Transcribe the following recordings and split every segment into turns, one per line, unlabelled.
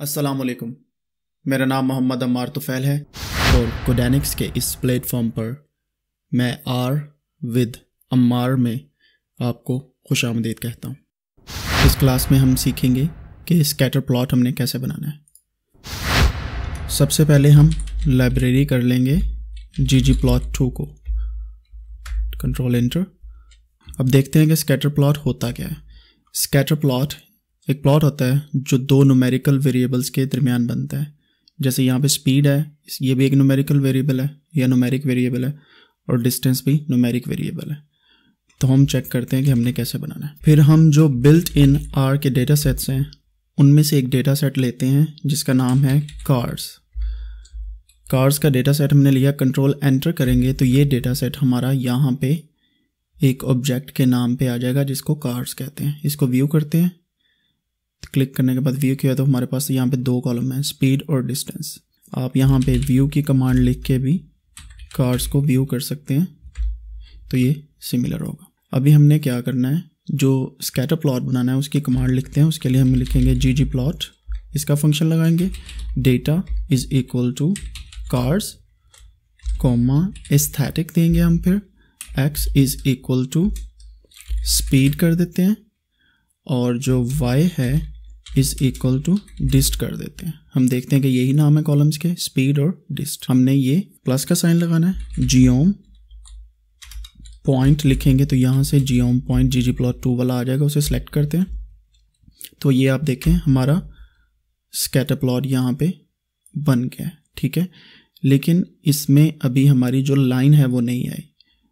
असलकम मेरा नाम मोहम्मद अमार तुफ़ैल है और कोडेनिक्स के इस प्लेटफॉर्म पर मैं आर विद अम्मार में आपको खुश आमदीद कहता हूँ इस क्लास में हम सीखेंगे कि स्कैटर प्लॉट हमने कैसे बनाना है सबसे पहले हम लाइब्रेरी कर लेंगे जी जी प्लॉट टू को कंट्रोल इंटर अब देखते हैं कि स्कैटर प्लॉट होता क्या है स्कैटर प्लॉट एक प्लॉट होता है जो दो नोमेरिकल वेरिएबल्स के दरमियान बनता है जैसे यहाँ पे स्पीड है ये भी एक नोमेरिकल वेरिएबल है या नोमेरिक वेरिएबल है और डिस्टेंस भी नोमेरिक वेरिएबल है तो हम चेक करते हैं कि हमने कैसे बनाना है फिर हम जो बिल्ट इन आर के डेटा सेट्स हैं उनमें से एक डेटा सेट लेते हैं जिसका नाम है कार्स कार्स का डेटा सेट हमने लिया कंट्रोल एंटर करेंगे तो ये डेटा सेट हमारा यहाँ पे एक ऑब्जेक्ट के नाम पे आ जाएगा जिसको कार्स कहते हैं इसको व्यू करते हैं क्लिक करने के बाद व्यू किया तो हमारे पास यहाँ पे दो कॉलम है स्पीड और डिस्टेंस आप यहाँ पे व्यू की कमांड लिख के भी कार्स को व्यू कर सकते हैं तो ये सिमिलर होगा अभी हमने क्या करना है जो स्कैटर प्लॉट बनाना है उसकी कमांड लिखते हैं उसके लिए हम लिखेंगे जी जी प्लॉट इसका फंक्शन लगाएंगे data is equal to cars comma aesthetic देंगे हम फिर X is equal to speed कर देते हैं और जो वाई है इज इक्वल टू डिस्ट कर देते हैं हम देखते हैं कि यही नाम है कॉलम्स के स्पीड और डिस्ट हमने ये प्लस का साइन लगाना है जियोम पॉइंट लिखेंगे तो यहाँ से जियोम पॉइंट जी जी प्लॉट टू वाला आ जाएगा उसे सेलेक्ट करते हैं तो ये आप देखें हमारा स्केटर प्लॉट यहाँ पे बन गया है ठीक है लेकिन इसमें अभी हमारी जो लाइन है वो नहीं आई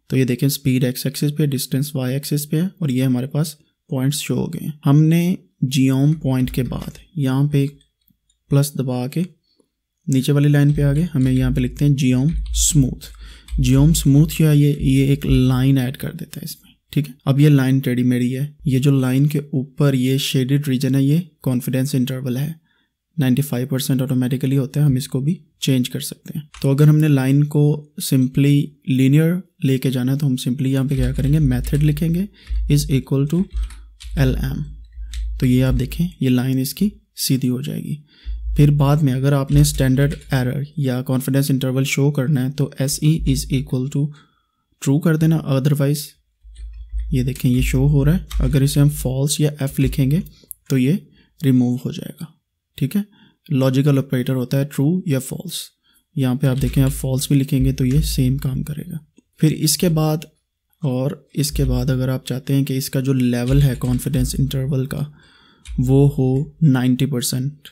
तो ये देखें स्पीड एक्स एक्सिस पे डिस्टेंस वाई एक्सिस पे है और ये हमारे पास पॉइंट्स शो हो गए हमने जियोम पॉइंट के बाद यहाँ पे प्लस दबा के नीचे वाली लाइन पे आ गए हमें यहाँ पे लिखते हैं जियोम स्मूथ जियोम स्मूथ या ये ये एक लाइन ऐड कर देता है इसमें ठीक है अब ये लाइन टेडी मेरी है ये जो लाइन के ऊपर ये शेडेड रीजन है ये कॉन्फिडेंस इंटरवल है 95 परसेंट ऑटोमेटिकली होता है हम इसको भी चेंज कर सकते हैं तो अगर हमने लाइन को सिंपली लीनियर लेके जाना है तो हम सिंपली यहाँ पे क्या करेंगे मेथड लिखेंगे is equal to L M तो ये आप देखें ये लाइन इसकी सीधी हो जाएगी फिर बाद में अगर आपने स्टैंडर्ड एरर या कॉन्फिडेंस इंटरवल शो करना है तो S E is equal to true कर देना अदरवाइज ये देखें ये शो हो रहा है अगर इसे हम फॉल्स या एफ लिखेंगे तो ये रिमूव हो जाएगा ठीक है लॉजिकल ऑपरेटर होता है ट्रू या फॉल्स यहाँ पे आप देखें आप फॉल्स भी लिखेंगे तो ये सेम काम करेगा फिर इसके बाद और इसके बाद अगर आप चाहते हैं कि इसका जो लेवल है कॉन्फिडेंस इंटरवल का वो हो नाइन्टी परसेंट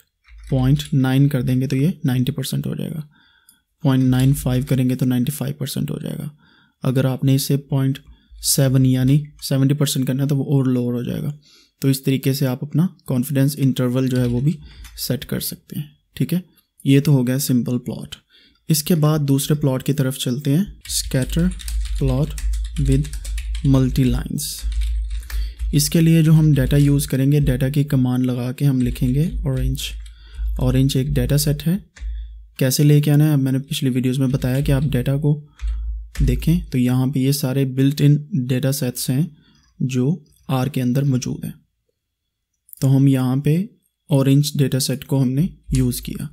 पॉइंट नाइन कर देंगे तो ये नाइन्टी परसेंट हो जाएगा पॉइंट नाइन फाइव करेंगे तो नाइन्टी फाइव परसेंट हो जाएगा अगर आपने इसे पॉइंट सेवन यानी सेवेंटी परसेंट करना है तो वो और लोअर हो जाएगा तो इस तरीके से आप अपना कॉन्फिडेंस इंटरवल जो है वो भी सेट कर सकते हैं ठीक है ये तो हो गया सिंपल प्लॉट इसके बाद दूसरे प्लॉट की तरफ चलते हैं scatter plot with multi lines इसके लिए जो हम डाटा यूज़ करेंगे डाटा की कमांड लगा के हम लिखेंगे ऑरेंज ऑरेंज एक डाटा सेट है कैसे लेके आना है मैंने पिछली वीडियोस में बताया कि आप डाटा को देखें तो यहाँ पे ये सारे बिल्ट इन डेटा सेट्स हैं जो आर के अंदर मौजूद हैं तो हम यहाँ पे ऑरेंज डेटा सेट को हमने यूज़ किया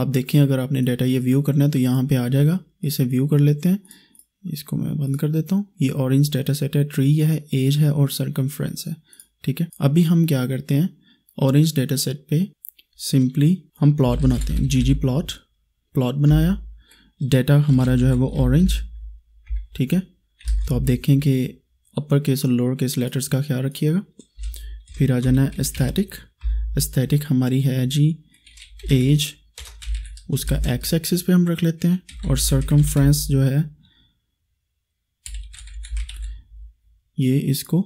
आप देखें अगर आपने डाटा ये व्यू करना है तो यहाँ पे आ जाएगा इसे व्यू कर लेते हैं इसको मैं बंद कर देता हूँ ये ऑरेंज डेटा सेट है ट्री है एज है और सरकमफ्रेंस है ठीक है अभी हम क्या करते हैं ऑरेंज डेटा सेट पे सिंपली हम प्लॉट बनाते हैं जी जी प्लॉट प्लॉट बनाया डेटा हमारा जो है वो ऑरेंज ठीक है तो आप देखें कि अपर केस और लोअर केस लेटर्स का ख्याल रखिएगा फिर आ जाना है एस्थेटिक एस्थेटिक हमारी है जी एज उसका एक्स एक्सिस पे हम रख लेते हैं और सरकमफ्रेंस जो है ये इसको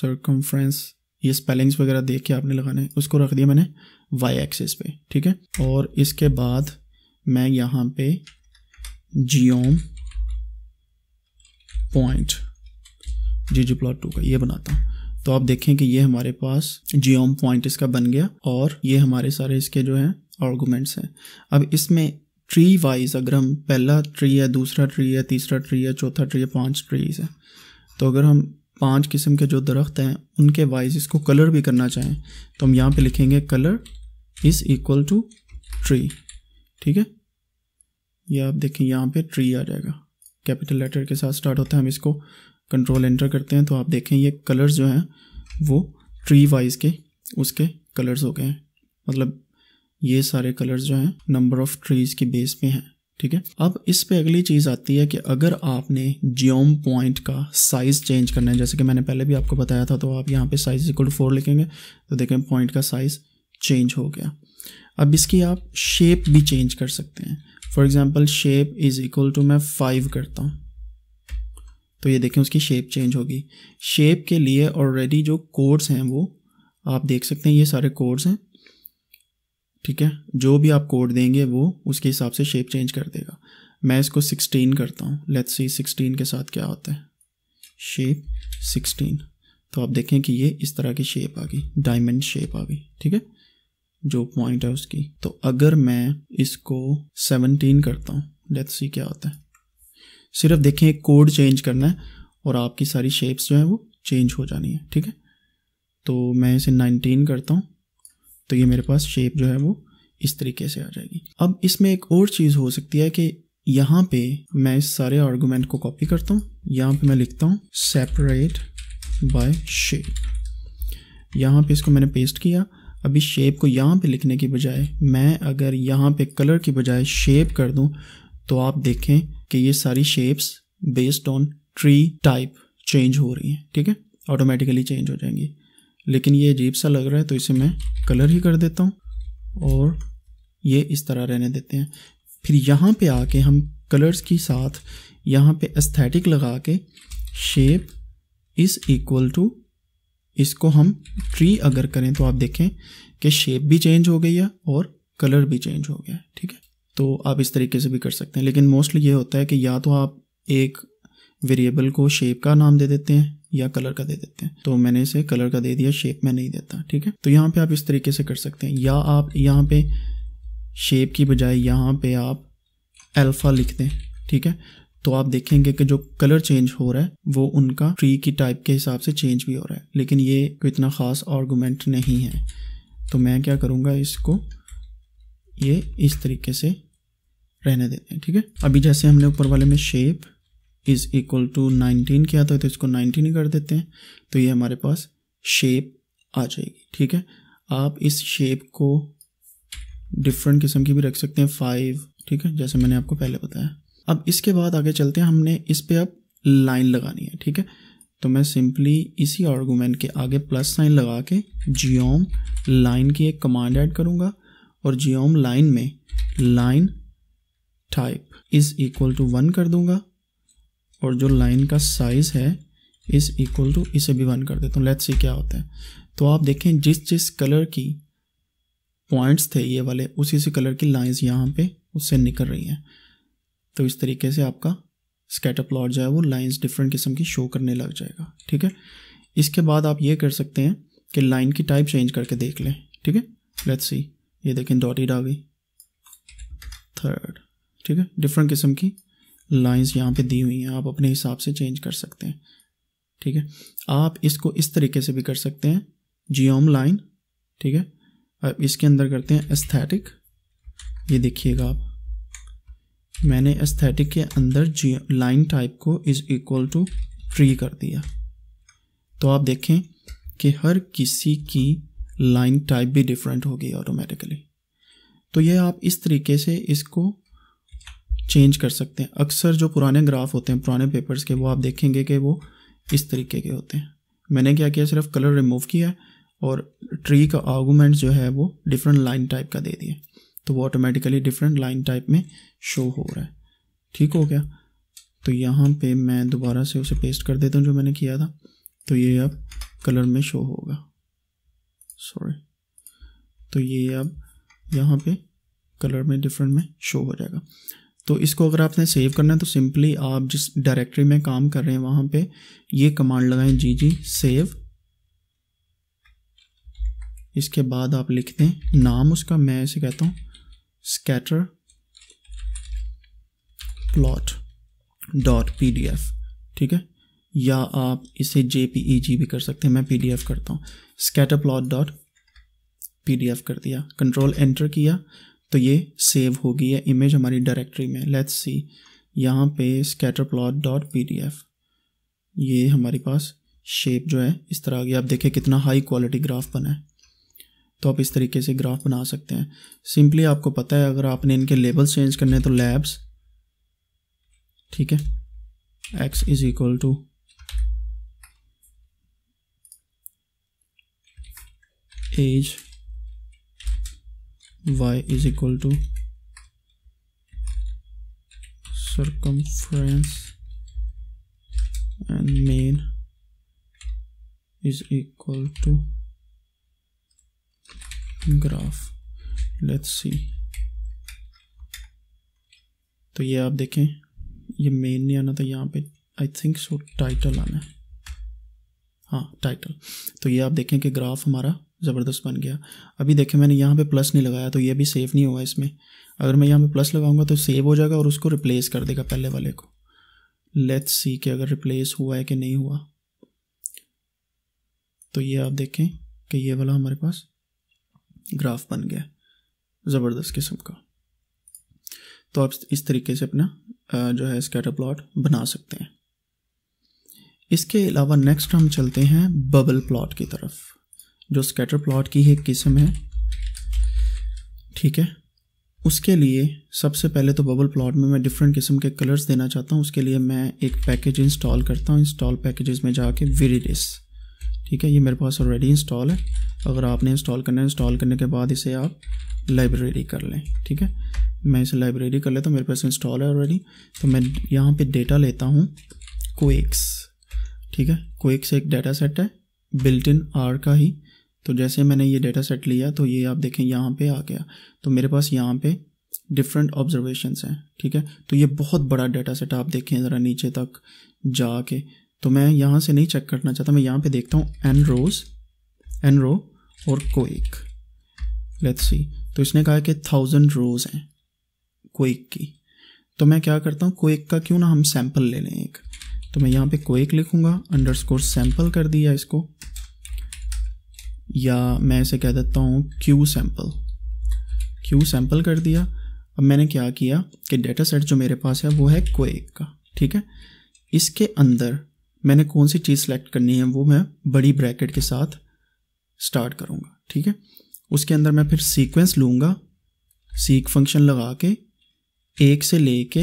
सरकमफ्रेंस ये स्पेलिंग्स वगैरह देख के आपने लगाने उसको रख दिया मैंने वाई एक्सिस पे ठीक है और इसके बाद मैं यहाँ पे जियोम पॉइंट जी जी प्लॉट टू का ये बनाता हूँ तो आप देखें कि ये हमारे पास जियोम पॉइंट इसका बन गया और ये हमारे सारे इसके जो हैं आर्गूमेंट्स हैं अब इसमें ट्री वाइज अगर हम पहला ट्री है दूसरा ट्री है तीसरा ट्री है चौथा ट्री है पाँच ट्रीज है तो अगर हम पांच किस्म के जो दरख्त हैं उनके वाइज इसको कलर भी करना चाहें तो हम यहाँ पे लिखेंगे colour is equal to tree ठीक है ये आप देखें यहाँ पे ट्री आ जाएगा कैपिटल लेटर के साथ स्टार्ट होता है हम इसको कंट्रोल एंटर करते हैं तो आप देखें ये कलर्स जो हैं वो ट्री वाइज के उसके कलर्स हो गए हैं मतलब ये सारे कलर्स जो हैं नंबर ऑफ़ ट्रीज़ के बेस पे हैं ठीक है अब इस पे अगली चीज़ आती है कि अगर आपने जियोम पॉइंट का साइज़ चेंज करना है जैसे कि मैंने पहले भी आपको बताया था तो आप यहाँ पे साइज इक्वल टू फोर लिखेंगे तो देखें पॉइंट का साइज़ चेंज हो गया अब इसकी आप शेप भी चेंज कर सकते हैं for example shape is equal to मैं फाइव करता हूँ तो ये देखें उसकी शेप चेंज होगी शेप के लिए ऑलरेडी जो कोड्स हैं वो आप देख सकते हैं ये सारे कोड्स हैं ठीक है जो भी आप कोड देंगे वो उसके हिसाब से शेप चेंज कर देगा मैं इसको सिक्सटीन करता हूँ लेट्स सी सिक्सटीन के साथ क्या होता है शेप सिक्सटीन तो आप देखें कि ये इस तरह की शेप आ गई डायमंड शेप आ गई ठीक है जो पॉइंट है उसकी तो अगर मैं इसको सेवनटीन करता हूँ लेट्स सी क्या होता है सिर्फ देखें कोड चेंज करना है और आपकी सारी शेप्स जो हैं वो चेंज हो जानी है ठीक है तो मैं इसे नाइनटीन करता हूँ तो ये मेरे पास शेप जो है वो इस तरीके से आ जाएगी अब इसमें एक और चीज़ हो सकती है कि यहाँ पे मैं इस सारे आर्गूमेंट को कॉपी करता हूँ यहाँ पे मैं लिखता हूँ सेपरेट बाय शेप यहाँ पे इसको मैंने पेस्ट किया अभी शेप को यहाँ पे लिखने की बजाय मैं अगर यहाँ पे कलर की बजाय शेप कर दूँ तो आप देखें कि ये सारी shapes based on tree type change हो रही हैं ठीक है ऑटोमेटिकली चेंज हो जाएंगी लेकिन ये अजीब सा लग रहा है तो इसे मैं कलर ही कर देता हूँ और ये इस तरह रहने देते हैं फिर यहाँ पे आके हम कलर्स के साथ यहाँ पे एस्थेटिक लगा के शेप इज़ इक्वल टू इसको हम ट्री अगर करें तो आप देखें कि शेप भी चेंज हो गई है और कलर भी चेंज हो गया है ठीक है तो आप इस तरीके से भी कर सकते हैं लेकिन मोस्टली ये होता है कि या तो आप एक वेरिएबल को शेप का नाम दे देते हैं या कलर का दे देते हैं तो मैंने इसे कलर का दे दिया शेप में नहीं देता ठीक है तो यहाँ पे आप इस तरीके से कर सकते हैं या आप यहाँ पे शेप की बजाय यहाँ पे आप अल्फ़ा लिख दें ठीक है तो आप देखेंगे कि जो कलर चेंज हो रहा है वो उनका ट्री की टाइप के हिसाब से चेंज भी हो रहा है लेकिन ये कोई इतना ख़ास आर्गूमेंट नहीं है तो मैं क्या करूँगा इसको ये इस तरीके से रहने देते हैं ठीक है अभी जैसे हमने ऊपर वाले में shape is equal to nineteen किया था तो इसको नाइनटीन ही कर देते हैं तो ये हमारे पास शेप आ जाएगी ठीक है आप इस शेप को डिफरेंट किस्म की भी रख सकते हैं फाइव ठीक है जैसे मैंने आपको पहले बताया अब इसके बाद आगे चलते हैं हमने इस पर अब लाइन लगानी है ठीक है तो मैं सिंपली इसी आर्गूमेंट के आगे प्लस साइन लगा के जियोम लाइन की एक कमांड ऐड करूँगा और जियोम लाइन में line type is equal to one कर दूंगा और जो लाइन का साइज़ है इस इक्वल टू इसे भी वन कर देता हूँ लेट्स सी क्या होता है तो आप देखें जिस जिस कलर की पॉइंट्स थे ये वाले उसी से कलर की लाइंस यहाँ पे उससे निकल रही हैं तो इस तरीके से आपका स्केटअप प्लॉट जो है वो लाइंस डिफरेंट किस्म की शो करने लग जाएगा ठीक है इसके बाद आप ये कर सकते हैं कि लाइन की टाइप चेंज करके देख लें ठीक है लेट्स सी ये देखें डॉटी डावी थर्ड ठीक है डिफरेंट किस्म की लाइंस यहाँ पे दी हुई हैं आप अपने हिसाब से चेंज कर सकते हैं ठीक है आप इसको इस तरीके से भी कर सकते हैं जियोम लाइन ठीक है अब इसके अंदर करते हैं एस्थेटिक ये देखिएगा आप मैंने एस्थेटिक के अंदर जी लाइन टाइप को इज़ इक्वल टू ट्री कर दिया तो आप देखें कि हर किसी की लाइन टाइप भी डिफरेंट होगी ऑटोमेटिकली तो ये आप इस तरीके से इसको चेंज कर सकते हैं अक्सर जो पुराने ग्राफ होते हैं पुराने पेपर्स के वो आप देखेंगे कि वो इस तरीके के होते हैं मैंने क्या किया सिर्फ कलर रिमूव किया है और ट्री का आर्गूमेंट जो है वो डिफरेंट लाइन टाइप का दे दिया तो वो ऑटोमेटिकली डिफरेंट लाइन टाइप में शो हो रहा है ठीक हो गया तो यहाँ पे मैं दोबारा से उसे पेस्ट कर देता हूँ जो मैंने किया था तो ये अब कलर में शो होगा सॉरी तो ये अब यहाँ पे कलर में डिफरेंट में शो हो जाएगा तो इसको अगर आपने सेव करना है तो सिंपली आप जिस डायरेक्टरी में काम कर रहे हैं वहां पे ये कमांड लगाएं जी जी सेव इसके बाद आप लिख दें नाम उसका मैं इसे कहता हूँ स्कैटर प्लॉट डॉट पी ठीक है या आप इसे जे भी कर सकते हैं मैं पी करता हूँ स्कैटर प्लॉट डॉट पी कर दिया कंट्रोल एंटर किया तो ये सेव हो गई है इमेज हमारी डायरेक्टरी में लेट्स सी यहाँ पे scatter plot dot P D F ये हमारे पास शेप जो है इस तरह आ गया आप देखें कितना हाई क्वालिटी ग्राफ बना है तो आप इस तरीके से ग्राफ बना सकते हैं सिंपली आपको पता है अगर आपने इनके लेबल्स चेंज करने हैं तो लैब्स ठीक है X is equal to age y is equal to circumference and main is equal to graph let's see तो ये आप देखें ये मेन नहीं आना था यहाँ पे आई थिंक सो टाइटल आना है हाँ टाइटल तो ये आप देखें कि ग्राफ हमारा ज़बरदस्त बन गया अभी देखें मैंने यहाँ पे प्लस नहीं लगाया तो ये भी सेव नहीं होगा इसमें अगर मैं यहाँ पे प्लस लगाऊंगा तो सेव हो जाएगा और उसको रिप्लेस कर देगा पहले वाले को लेट्स सी कि अगर रिप्लेस हुआ है कि नहीं हुआ तो ये आप देखें कि ये वाला हमारे पास ग्राफ बन गया ज़बरदस्त किस्म का तो आप इस तरीके से अपना जो है स्कैटर प्लॉट बना सकते हैं इसके अलावा नेक्स्ट हम चलते हैं बबल प्लॉट की तरफ जो स्कैटर प्लॉट की एक किस्म है ठीक है उसके लिए सबसे पहले तो बबल प्लॉट में मैं डिफरेंट किस्म के कलर्स देना चाहता हूँ उसके लिए मैं एक पैकेज इंस्टॉल करता हूँ इंस्टॉल पैकेजेस में जाके विरिडिस ठीक है ये मेरे पास ऑलरेडी इंस्टॉल है अगर आपने इंस्टॉल करना है इंस्टॉल करने के बाद इसे आप लाइब्रेरी कर लें ठीक है मैं इसे लाइब्रेरी कर लेता हूँ मेरे पास इंस्टॉल है ऑलरेडी तो मैं यहाँ पर डेटा लेता हूँ कोएक्स ठीक है कोएक्स एक डेटा सेट है बिल्ट इन आर का ही तो जैसे मैंने ये डेटा सेट लिया तो ये आप देखें यहाँ पे आ गया तो मेरे पास यहाँ पे डिफरेंट ऑब्जर्वेशन हैं ठीक है तो ये बहुत बड़ा डेटा सेट आप देखें ज़रा नीचे तक जाके तो मैं यहाँ से नहीं चेक करना चाहता मैं यहाँ पे देखता हूँ एन रोज एन रो और कोइक लेट्स सी तो इसने कहा कि थाउजेंड रोज हैं कोइक की तो मैं क्या करता हूँ कोइक का क्यों ना हम सैम्पल ले लें एक तो मैं यहाँ पे कोइक लिखूँगा अंडर स्कोर सैम्पल कर दिया इसको या मैं इसे कह देता हूँ क्यू सैम्पल क्यू सैम्पल कर दिया अब मैंने क्या किया कि डेटा सेट जो मेरे पास है वो है क्वेक का ठीक है इसके अंदर मैंने कौन सी चीज़ सेलेक्ट करनी है वो मैं बड़ी ब्रैकेट के साथ स्टार्ट करूँगा ठीक है उसके अंदर मैं फिर सीक्वेंस लूँगा सीक फंक्शन लगा के एक से ले के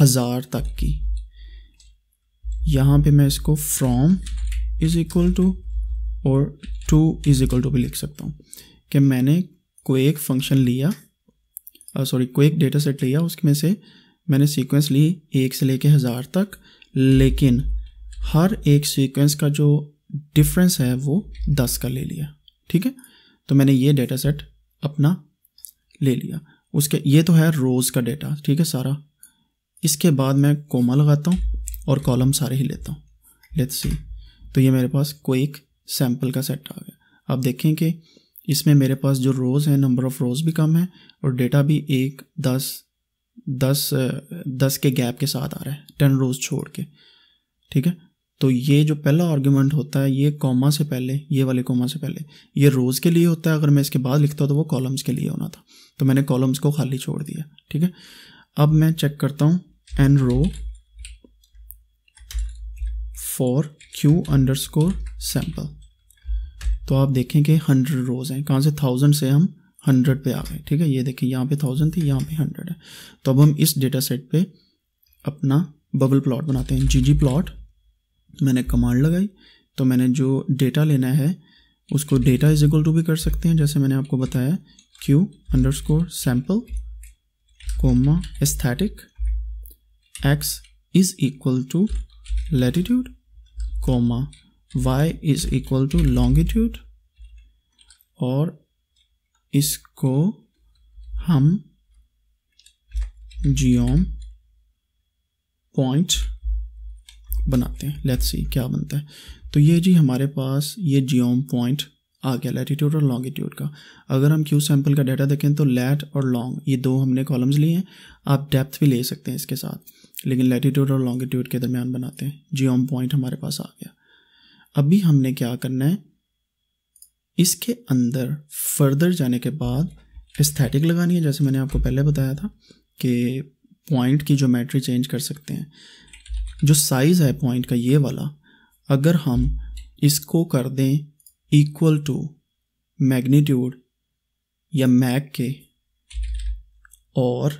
हज़ार तक की यहाँ पे मैं इसको फ्रॉम इज़ इक्वल टू और टू इज इक्वल टू भी लिख सकता हूँ कि मैंने कोई एक फंक्शन लिया सॉरी कोई एक डेटा सेट लिया उसमें से मैंने सीक्वेंस ली एक से लेके हज़ार तक लेकिन हर एक सीक्वेंस का जो डिफरेंस है वो दस का ले लिया ठीक है तो मैंने ये डेटा सेट अपना ले लिया उसके ये तो है रोज़ का डेटा ठीक है सारा इसके बाद मैं कोमा लगाता हूँ और कॉलम सारे ही लेता हूँ लेट्स सी तो ये मेरे पास कोई एक सैम्पल का सेट आ गया आप देखें कि इसमें मेरे पास जो रोज़ हैं नंबर ऑफ़ रोज़ भी कम है और डेटा भी एक दस दस दस के गैप के साथ आ रहा है टेन रोज़ छोड़ के ठीक है तो ये जो पहला आर्गुमेंट होता है ये कॉमा से पहले ये वाले कॉमा से पहले ये रोज़ के लिए होता है अगर मैं इसके बाद लिखता तो वो कॉलम्स के लिए होना था तो मैंने कॉलम्स को खाली छोड़ दिया ठीक है अब मैं चेक करता हूँ N row for Q under score सैम्पल तो आप देखें कि हंड्रेड रोज़ हैं कहाँ से थाउजेंड से हम हंड्रेड पे आ गए ठीक है ये देखें यहाँ पे थाउजेंड थी यहाँ पे हंड्रेड है तो अब हम इस डेटा सेट पर अपना बबल प्लॉट बनाते हैं जी जी प्लॉट मैंने कमांड लगाई तो मैंने जो डेटा लेना है उसको डेटा इज इक्वल टू भी कर सकते हैं जैसे मैंने आपको बताया Q under score sample comma aesthetic x is equal to latitude comma y is equal to longitude और इसको हम जियोम पॉइंट बनाते हैं लेट्स सी क्या बनता है तो ये जी हमारे पास ये जियोम पॉइंट आ गया लेटीट्यूड और लॉन्गिट्यूड का अगर हम क्यू सैंपल का डाटा देखें तो लेट और लॉन्ग ये दो हमने कॉलम्स लिए हैं आप डेप्थ भी ले सकते हैं इसके साथ लेकिन लेटीट्यूड और लॉन्गिट्यूड के दरमियान बनाते हैं जियोम पॉइंट हाँ, हमारे पास आ गया अभी हमने क्या करना है इसके अंदर फर्दर जाने के बाद स्थैटिक लगानी है जैसे मैंने आपको पहले बताया था कि पॉइंट की ज्योमेट्री चेंज कर सकते हैं जो साइज़ है पॉइंट का ये वाला अगर हम इसको कर दें इक्वल टू मैग्नीट्यूड या मैग के और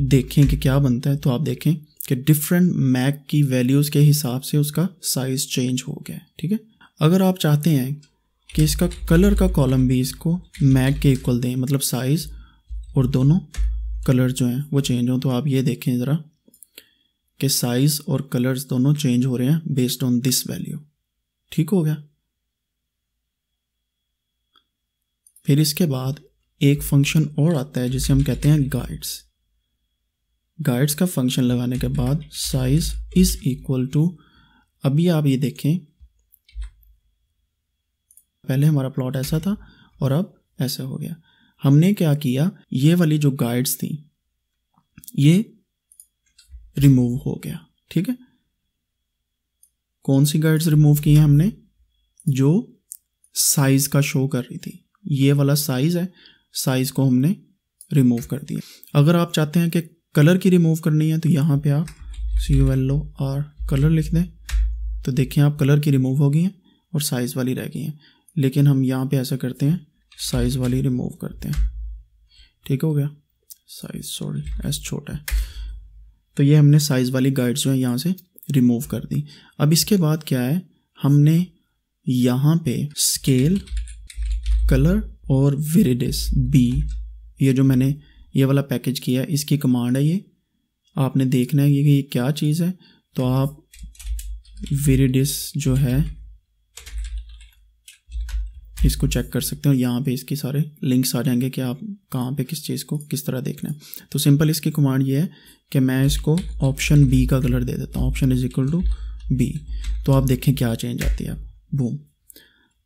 देखें कि क्या बनता है तो आप देखें कि डिफरेंट मैक की वैल्यूज़ के हिसाब से उसका साइज़ चेंज हो गया है ठीक है अगर आप चाहते हैं कि इसका कलर का कॉलम भी इसको मैक के इक्वल दें मतलब साइज़ और दोनों कलर जो हैं वो चेंज हों तो आप ये देखें ज़रा कि साइज़ और कलर्स दोनों चेंज हो रहे हैं बेस्ड ऑन दिस वैल्यू ठीक हो गया फिर इसके बाद एक फंक्शन और आता है जिसे हम कहते हैं गाइड्स गाइड्स का फंक्शन लगाने के बाद साइज इज इक्वल टू अभी आप ये देखें पहले हमारा प्लॉट ऐसा था और अब ऐसा हो गया हमने क्या किया ये वाली जो गाइड्स थी ये रिमूव हो गया ठीक है कौन सी गाइड्स रिमूव की हैं हमने जो साइज का शो कर रही थी ये वाला साइज है साइज को हमने रिमूव कर दिया अगर आप चाहते हैं कि कलर की रिमूव करनी है तो यहाँ पे आप C U L O R colour लिख दें तो देखें आप कलर की रिमूव हो गई हैं और साइज़ वाली रह गई हैं लेकिन हम यहाँ पे ऐसा करते हैं साइज़ वाली रिमूव करते हैं ठीक हो गया साइज़ सॉरी एस छोटा है तो ये हमने साइज़ वाली गाइड्स जो है यहाँ से रिमूव कर दी अब इसके बाद क्या है हमने यहाँ पे स्केल कलर और विरिडिस बी ये जो मैंने ये वाला पैकेज किया है इसकी कमांड है ये आपने देखना है कि ये क्या चीज़ है तो आप वेरीडिस जो है इसको चेक कर सकते हो यहाँ पे इसके सारे लिंक्स आ जाएंगे कि आप कहाँ पे किस चीज़ को किस तरह देखना है तो सिंपल इसकी कमांड ये है कि मैं इसको ऑप्शन बी का कलर दे देता हूँ option is equal to B तो आप देखें क्या चेंज आती है बूम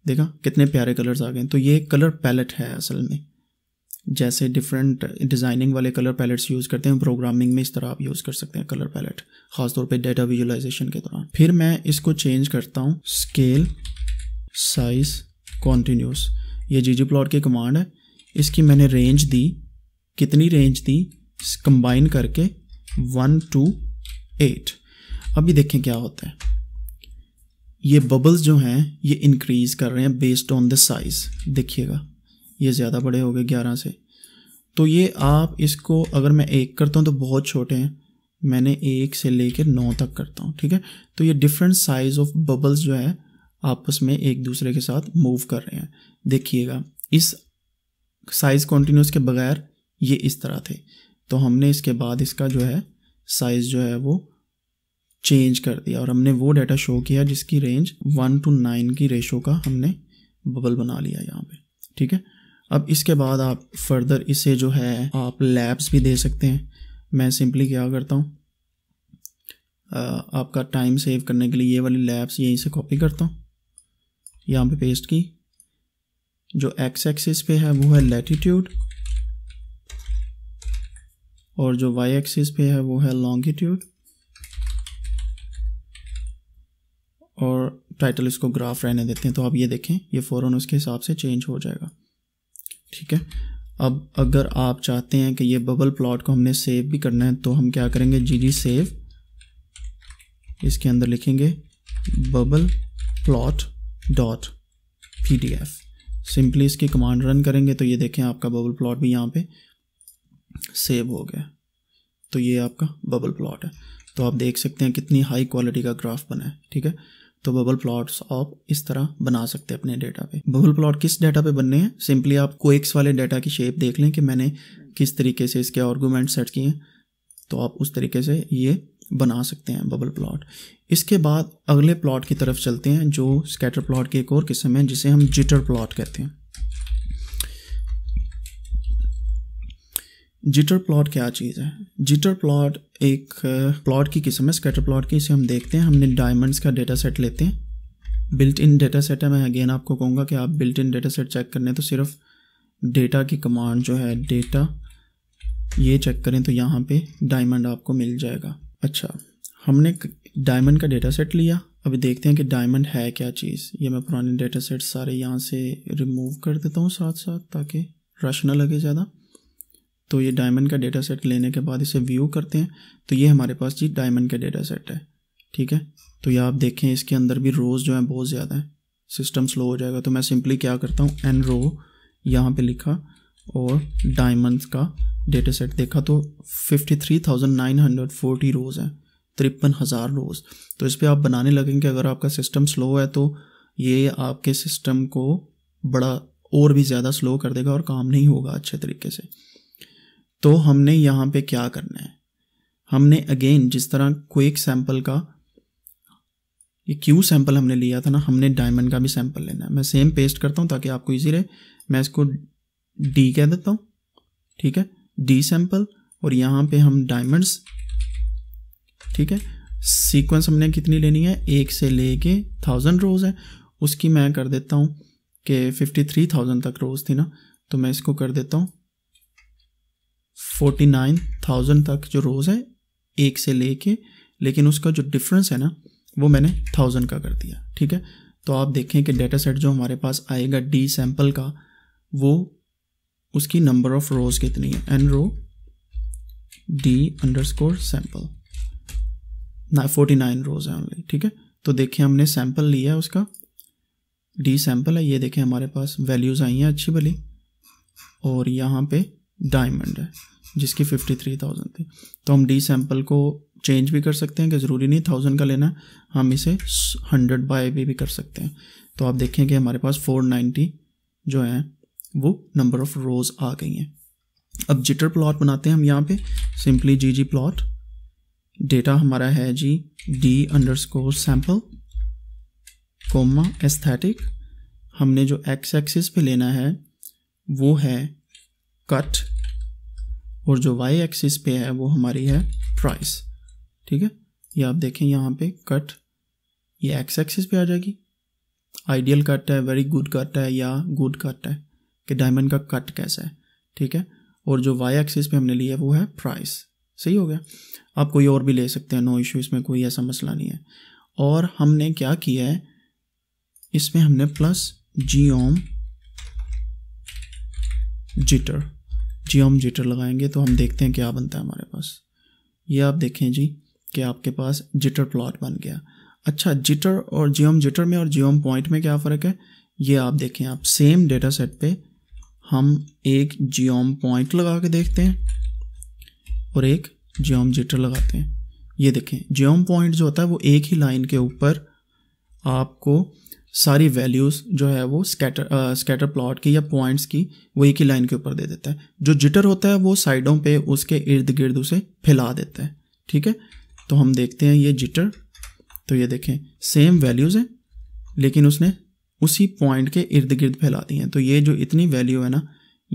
देखा कितने प्यारे कलर्स आ गए तो ये कलर पैलेट है असल में जैसे डिफरेंट डिज़ाइनिंग वाले कलर पैलेट्स यूज़ करते हैं प्रोग्रामिंग में इस तरह आप यूज़ कर सकते हैं कलर पैलेट खासतौर पे डेटा विजुलाइजेशन के दौरान फिर मैं इसको चेंज करता हूँ स्केल साइज कॉन्टीन्यूस ये जी जी प्लॉट की कमांड है इसकी मैंने रेंज दी कितनी रेंज दी कंबाइन करके वन टू एट अभी देखें क्या होता है ये बबल्स जो हैं ये इंक्रीज़ कर रहे हैं बेस्ड ऑन द साइज़ देखिएगा ये ज़्यादा बड़े हो गए ग्यारह से तो ये आप इसको अगर मैं एक करता हूँ तो बहुत छोटे हैं मैंने एक से लेकर नौ तक करता हूँ ठीक है तो ये डिफरेंट साइज ऑफ बबल्स जो है आपस में एक दूसरे के साथ मूव कर रहे हैं देखिएगा इस साइज कॉन्टीन्यूस के बगैर ये इस तरह थे तो हमने इसके बाद इसका जो है साइज़ जो है वो चेंज कर दिया और हमने वो डाटा शो किया जिसकी रेंज वन टू नाइन की रेशो का हमने बबल बना लिया यहाँ पे ठीक है अब इसके बाद आप फर्दर इसे जो है आप लैब्स भी दे सकते हैं मैं सिंपली क्या करता हूँ आपका टाइम सेव करने के लिए ये वाली लैब्स यहीं से कॉपी करता हूँ यहाँ पे पेस्ट की जो एक्स एक्सिस पे है वो है लेटीट्यूड और जो वाई एक्सिस पे है वो है लॉन्गिट्यूड और टाइटल इसको ग्राफ रहने देते हैं तो आप ये देखें ये फ़ौरन उसके हिसाब से चेंज हो जाएगा ठीक है अब अगर आप चाहते हैं कि ये बबल प्लॉट को हमने सेव भी करना है तो हम क्या करेंगे जी जी सेव इसके अंदर लिखेंगे bubble plot dot P D F simply इसकी कमांड रन करेंगे तो ये देखें आपका बबल प्लॉट भी यहाँ पे सेव हो गया तो ये आपका बबल प्लॉट है तो आप देख सकते हैं कितनी हाई क्वालिटी का ग्राफ बना है ठीक है तो बबल प्लॉट्स आप इस तरह बना सकते हैं अपने डेटा पे बबल प्लॉट किस डेटा पे बनने हैं सिंपली आप कोएक्स वाले डेटा की शेप देख लें कि मैंने किस तरीके से इसके ऑर्गूमेंट सेट किए हैं तो आप उस तरीके से ये बना सकते हैं बबल प्लॉट इसके बाद अगले प्लॉट की तरफ चलते हैं जो स्कैटर प्लॉट की एक और किस्म है जिसे हम जिटर प्लॉट कहते हैं जिटर प्लॉट क्या चीज़ है जिटर प्लॉट एक प्लॉट की किस्म है स्कैटर प्लॉट की इसे हम देखते हैं हमने डायमंड्स का डेटा सेट लेते हैं बिल्ट इन डेटा सेट है मैं अगेन आपको कहूँगा कि आप built in data set check करने तो सिर्फ डेटा की कमांड जो है डेटा ये चेक करें तो यहाँ पे डायमंड आपको मिल जाएगा अच्छा हमने डायमंड का डेटा सेट लिया अभी देखते हैं कि डायमंड है क्या चीज़ ये मैं पुराने डेटा सेट सारे यहाँ से रिमूव कर देता हूँ साथ साथ ताकि रश ना लगे ज़्यादा तो ये डायमंड का डेटा सेट लेने के बाद इसे व्यू करते हैं तो ये हमारे पास जी डायमंड का डेटा सेट है ठीक है तो ये आप देखें इसके अंदर भी रोज़ जो हैं बहुत ज़्यादा हैं सिस्टम स्लो हो जाएगा तो मैं सिंपली क्या करता हूँ एन रो यहाँ पे लिखा और डायमंड का डेटा सेट देखा तो 53,940 रोज़ हैं तिरपन हज़ार रोज़ तो इस पर आप बनाने लगेंगे अगर आपका सिस्टम स्लो है तो ये आपके सिस्टम को बड़ा और भी ज़्यादा स्लो कर देगा और काम नहीं होगा अच्छे तरीके से तो हमने यहाँ पे क्या करना है हमने अगेन जिस तरह क्विक सैंपल का ये क्यू सैंपल हमने लिया था ना हमने डायमंड का भी सैंपल लेना है मैं सेम पेस्ट करता हूँ ताकि आपको ईजी रहे मैं इसको डी कह देता हूँ ठीक है डी सैंपल और यहाँ पे हम डायमंड्स ठीक है सीक्वेंस हमने कितनी लेनी है एक से लेके थाउजेंड रोज़ है उसकी मैं कर देता हूँ कि फिफ्टी थ्री थाउजेंड तक रोज़ थी ना तो मैं इसको कर देता हूँ फोर्टी नाइन थाउजेंड तक जो रोज़ है एक से लेके लेकिन उसका जो डिफरेंस है ना वो मैंने थाउजेंड का कर दिया ठीक है तो आप देखें कि डेटा सेट जो हमारे पास आएगा डी सैम्पल का वो उसकी नंबर ऑफ रोज कितनी है n row d under score sample ना फोर्टी नाइन रोज है ओनली ठीक है तो देखें हमने सैम्पल लिया है उसका डी सैम्पल है ये देखें हमारे पास वैल्यूज़ आई हैं अच्छी भली और यहाँ पे डायमंड है जिसकी फिफ्टी थ्री थाउजेंड थी तो हम डी सैम्पल को चेंज भी कर सकते हैं कि ज़रूरी नहीं थाउजेंड का लेना हम इसे हंड्रेड बाय भी, भी कर सकते हैं तो आप देखें कि हमारे पास फोर नाइन्टी जो है वो नंबर ऑफ रोज़ आ गई हैं अब जिटर प्लॉट बनाते हैं हम यहाँ पे सिंपली जी जी प्लॉट डेटा हमारा है जी d under score sample comma aesthetic हमने जो एक्स एक्सिस पे लेना है वो है कट और जो वाई एक्सिस पे है वो हमारी है प्राइस ठीक है ये आप देखें यहाँ पे कट ये एक्स एक्सिस पे आ जाएगी आइडियल कट है वेरी गुड कट है या गुड कट है कि डायमंड का कट कैसा है ठीक है और जो वाई एक्सिस पे हमने लिया वो है प्राइस सही हो गया आप कोई और भी ले सकते हैं नो इशू इसमें कोई ऐसा मसला नहीं है और हमने क्या किया है इसमें हमने plus geom jitter geom jitter लगाएंगे तो हम देखते हैं क्या बनता है हमारे पास ये आप देखें जी कि आपके पास जिटर प्लॉट बन गया अच्छा जिटर और जियोम जिटर में और जियोम पॉइंट में क्या फ़र्क है ये आप देखें आप सेम डेटा सेट पर हम एक जियोम पॉइंट लगा के देखते हैं और एक जियोम जिटर लगाते हैं ये देखें जियोम पॉइंट जो होता है वो एक ही लाइन के ऊपर आपको सारी वैल्यूज़ जो है वो स्कैटर स्कैटर प्लॉट की या पॉइंट्स की वो एक ही लाइन के ऊपर दे देता है जो जिटर होता है वो साइडों पे उसके इर्द गिर्द उसे फैला देता है ठीक है तो हम देखते हैं ये जिटर तो ये देखें सेम वैल्यूज़ हैं लेकिन उसने उसी पॉइंट के इर्द गिर्द फैला दी हैं तो ये जो इतनी वैल्यू है ना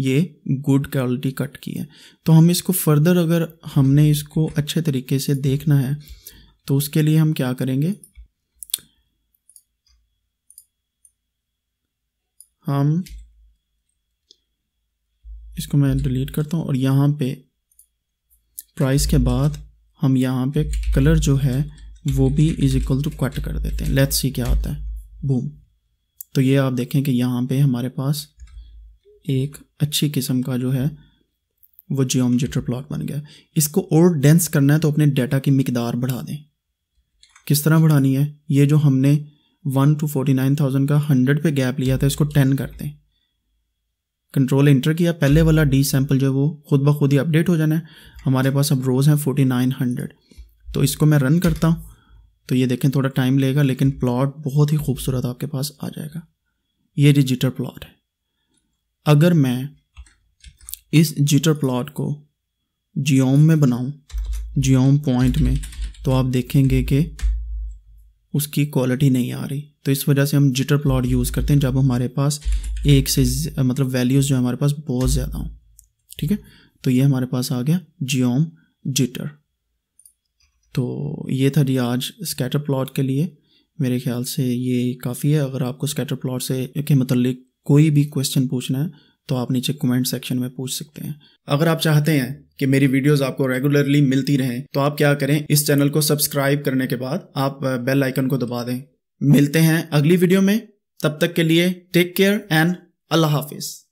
ये गुड क्वालिटी कट की है तो हम इसको फर्दर अगर हमने इसको अच्छे तरीके से देखना है तो उसके लिए हम क्या करेंगे हम इसको मैं डिलीट करता हूँ और यहाँ पे प्राइस के बाद हम यहाँ पे कलर जो है वो भी इज इक्वल टू कट कर देते हैं लेट्स सी क्या होता है बूम तो ये आप देखें कि यहाँ पे हमारे पास एक अच्छी किस्म का जो है वो जियोमजिटर प्लॉट बन गया इसको और डेंस करना है तो अपने डाटा की मकदार बढ़ा दें किस तरह बढ़ानी है ये जो हमने one two forty nine thousand का हंड्रेड पे गैप लिया था इसको टेन कर दें कंट्रोल इंटर किया पहले वाला डी सैम्पल जो है वो खुद ब खुद ही अपडेट हो जाना है हमारे पास अब रोज़ हैं फोर्टी नाइन हंड्रेड तो इसको मैं रन करता हूँ तो ये देखें थोड़ा टाइम लेगा लेकिन प्लॉट बहुत ही खूबसूरत आपके पास आ जाएगा ये जी जिटर प्लॉट है अगर मैं इस जिटर प्लॉट को जियोम में बनाऊँ जियोम पॉइंट में तो आप देखेंगे कि उसकी क्वालिटी नहीं आ रही तो इस वजह से हम जिटर प्लॉट यूज़ करते हैं जब हमारे पास एक से मतलब वैल्यूज़ जो हमारे पास बहुत ज़्यादा हों ठीक है तो ये हमारे पास आ गया जियोम जिटर तो ये था जी आज स्कैटर प्लॉट के लिए मेरे ख्याल से ये काफ़ी है अगर आपको स्कैटर प्लॉट से के मतलब कोई भी क्वेश्चन पूछना है तो आप नीचे कमेंट सेक्शन में पूछ सकते हैं अगर आप चाहते हैं कि मेरी वीडियोस आपको रेगुलरली मिलती रहें तो आप क्या करें इस चैनल को सब्सक्राइब करने के बाद आप बेल आइकन को दबा दें मिलते हैं अगली वीडियो में तब तक के लिए टेक केयर एंड अल्लाह हाफिज़